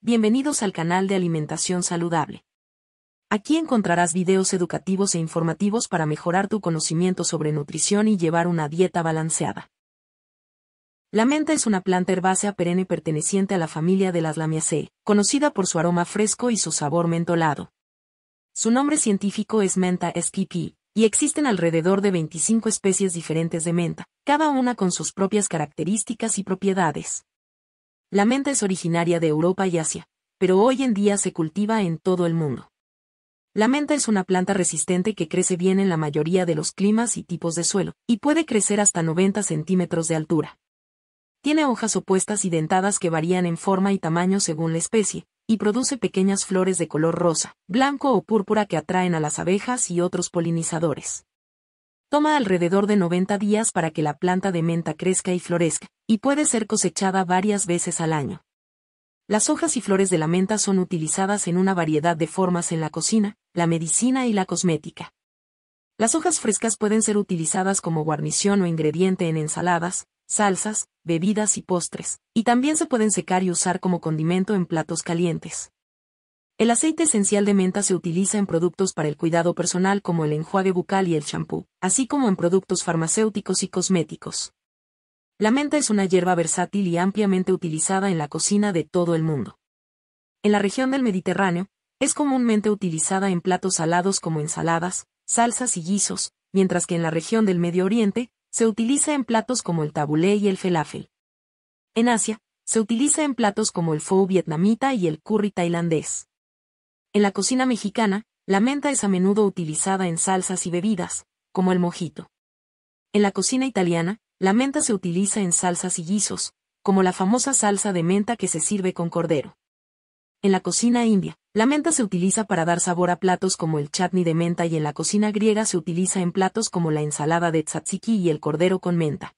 Bienvenidos al canal de Alimentación Saludable. Aquí encontrarás videos educativos e informativos para mejorar tu conocimiento sobre nutrición y llevar una dieta balanceada. La menta es una planta herbácea perenne perteneciente a la familia de las lamiaceae, conocida por su aroma fresco y su sabor mentolado. Su nombre científico es menta SPP, y existen alrededor de 25 especies diferentes de menta, cada una con sus propias características y propiedades. La menta es originaria de Europa y Asia, pero hoy en día se cultiva en todo el mundo. La menta es una planta resistente que crece bien en la mayoría de los climas y tipos de suelo, y puede crecer hasta 90 centímetros de altura. Tiene hojas opuestas y dentadas que varían en forma y tamaño según la especie, y produce pequeñas flores de color rosa, blanco o púrpura que atraen a las abejas y otros polinizadores. Toma alrededor de 90 días para que la planta de menta crezca y florezca, y puede ser cosechada varias veces al año. Las hojas y flores de la menta son utilizadas en una variedad de formas en la cocina, la medicina y la cosmética. Las hojas frescas pueden ser utilizadas como guarnición o ingrediente en ensaladas, salsas, bebidas y postres, y también se pueden secar y usar como condimento en platos calientes. El aceite esencial de menta se utiliza en productos para el cuidado personal como el enjuague bucal y el champú, así como en productos farmacéuticos y cosméticos. La menta es una hierba versátil y ampliamente utilizada en la cocina de todo el mundo. En la región del Mediterráneo, es comúnmente utilizada en platos salados como ensaladas, salsas y guisos, mientras que en la región del Medio Oriente, se utiliza en platos como el tabulé y el felafel. En Asia, se utiliza en platos como el pho vietnamita y el curry tailandés. En la cocina mexicana, la menta es a menudo utilizada en salsas y bebidas, como el mojito. En la cocina italiana, la menta se utiliza en salsas y guisos, como la famosa salsa de menta que se sirve con cordero. En la cocina india, la menta se utiliza para dar sabor a platos como el chutney de menta y en la cocina griega se utiliza en platos como la ensalada de tzatziki y el cordero con menta.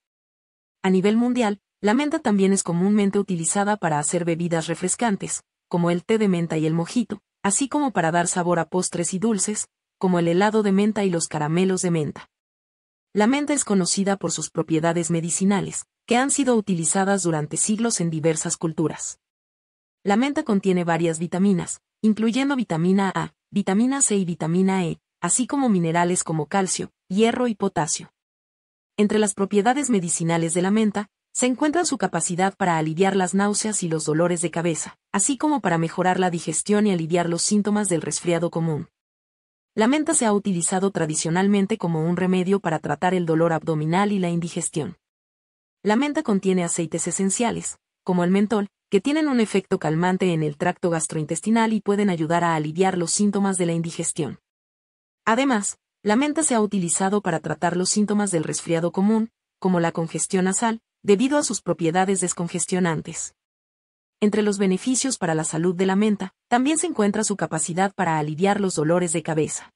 A nivel mundial, la menta también es comúnmente utilizada para hacer bebidas refrescantes, como el té de menta y el mojito, así como para dar sabor a postres y dulces, como el helado de menta y los caramelos de menta. La menta es conocida por sus propiedades medicinales, que han sido utilizadas durante siglos en diversas culturas. La menta contiene varias vitaminas, incluyendo vitamina A, vitamina C y vitamina E, así como minerales como calcio, hierro y potasio. Entre las propiedades medicinales de la menta, se encuentra su capacidad para aliviar las náuseas y los dolores de cabeza, así como para mejorar la digestión y aliviar los síntomas del resfriado común. La menta se ha utilizado tradicionalmente como un remedio para tratar el dolor abdominal y la indigestión. La menta contiene aceites esenciales, como el mentol, que tienen un efecto calmante en el tracto gastrointestinal y pueden ayudar a aliviar los síntomas de la indigestión. Además, la menta se ha utilizado para tratar los síntomas del resfriado común, como la congestión nasal, debido a sus propiedades descongestionantes. Entre los beneficios para la salud de la menta, también se encuentra su capacidad para aliviar los dolores de cabeza.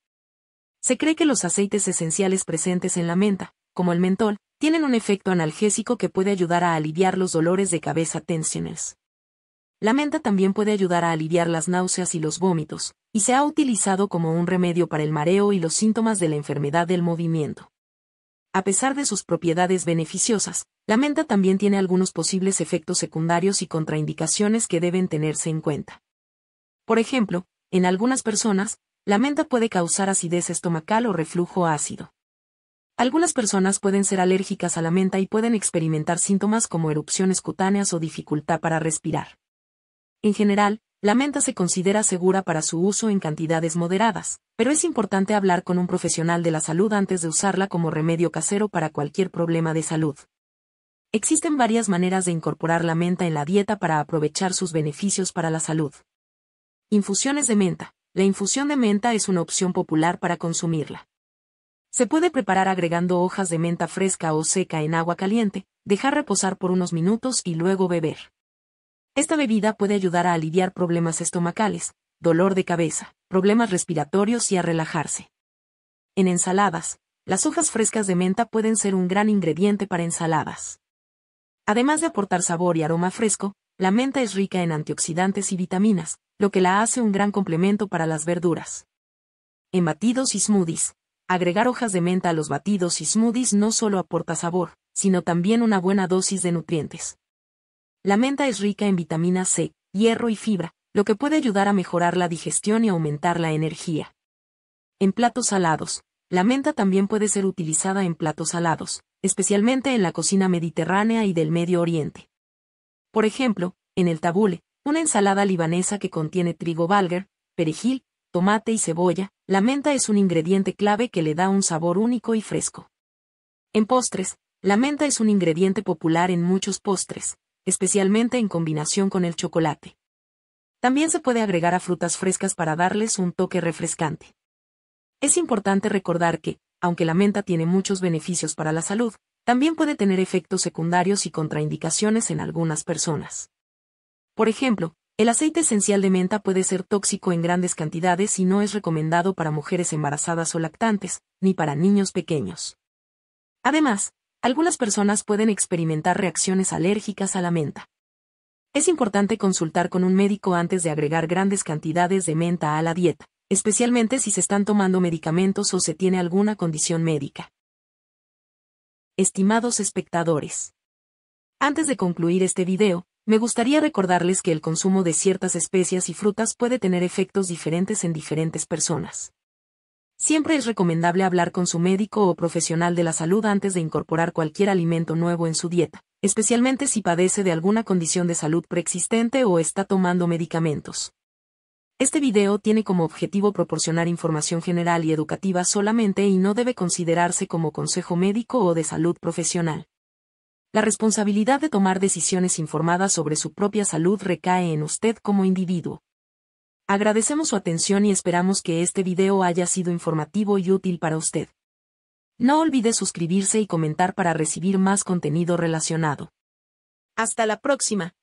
Se cree que los aceites esenciales presentes en la menta, como el mentol, tienen un efecto analgésico que puede ayudar a aliviar los dolores de cabeza tensioners. La menta también puede ayudar a aliviar las náuseas y los vómitos, y se ha utilizado como un remedio para el mareo y los síntomas de la enfermedad del movimiento a pesar de sus propiedades beneficiosas, la menta también tiene algunos posibles efectos secundarios y contraindicaciones que deben tenerse en cuenta. Por ejemplo, en algunas personas, la menta puede causar acidez estomacal o reflujo ácido. Algunas personas pueden ser alérgicas a la menta y pueden experimentar síntomas como erupciones cutáneas o dificultad para respirar. En general, la menta se considera segura para su uso en cantidades moderadas, pero es importante hablar con un profesional de la salud antes de usarla como remedio casero para cualquier problema de salud. Existen varias maneras de incorporar la menta en la dieta para aprovechar sus beneficios para la salud. Infusiones de menta. La infusión de menta es una opción popular para consumirla. Se puede preparar agregando hojas de menta fresca o seca en agua caliente, dejar reposar por unos minutos y luego beber. Esta bebida puede ayudar a aliviar problemas estomacales, dolor de cabeza, problemas respiratorios y a relajarse. En ensaladas, las hojas frescas de menta pueden ser un gran ingrediente para ensaladas. Además de aportar sabor y aroma fresco, la menta es rica en antioxidantes y vitaminas, lo que la hace un gran complemento para las verduras. En batidos y smoothies, agregar hojas de menta a los batidos y smoothies no solo aporta sabor, sino también una buena dosis de nutrientes. La menta es rica en vitamina C, hierro y fibra, lo que puede ayudar a mejorar la digestión y aumentar la energía. En platos salados, la menta también puede ser utilizada en platos salados, especialmente en la cocina mediterránea y del Medio Oriente. Por ejemplo, en el tabule, una ensalada libanesa que contiene trigo balger, perejil, tomate y cebolla, la menta es un ingrediente clave que le da un sabor único y fresco. En postres, la menta es un ingrediente popular en muchos postres, especialmente en combinación con el chocolate. También se puede agregar a frutas frescas para darles un toque refrescante. Es importante recordar que, aunque la menta tiene muchos beneficios para la salud, también puede tener efectos secundarios y contraindicaciones en algunas personas. Por ejemplo, el aceite esencial de menta puede ser tóxico en grandes cantidades y no es recomendado para mujeres embarazadas o lactantes, ni para niños pequeños. Además, algunas personas pueden experimentar reacciones alérgicas a la menta. Es importante consultar con un médico antes de agregar grandes cantidades de menta a la dieta, especialmente si se están tomando medicamentos o se tiene alguna condición médica. Estimados espectadores. Antes de concluir este video, me gustaría recordarles que el consumo de ciertas especias y frutas puede tener efectos diferentes en diferentes personas. Siempre es recomendable hablar con su médico o profesional de la salud antes de incorporar cualquier alimento nuevo en su dieta, especialmente si padece de alguna condición de salud preexistente o está tomando medicamentos. Este video tiene como objetivo proporcionar información general y educativa solamente y no debe considerarse como consejo médico o de salud profesional. La responsabilidad de tomar decisiones informadas sobre su propia salud recae en usted como individuo. Agradecemos su atención y esperamos que este video haya sido informativo y útil para usted. No olvide suscribirse y comentar para recibir más contenido relacionado. Hasta la próxima.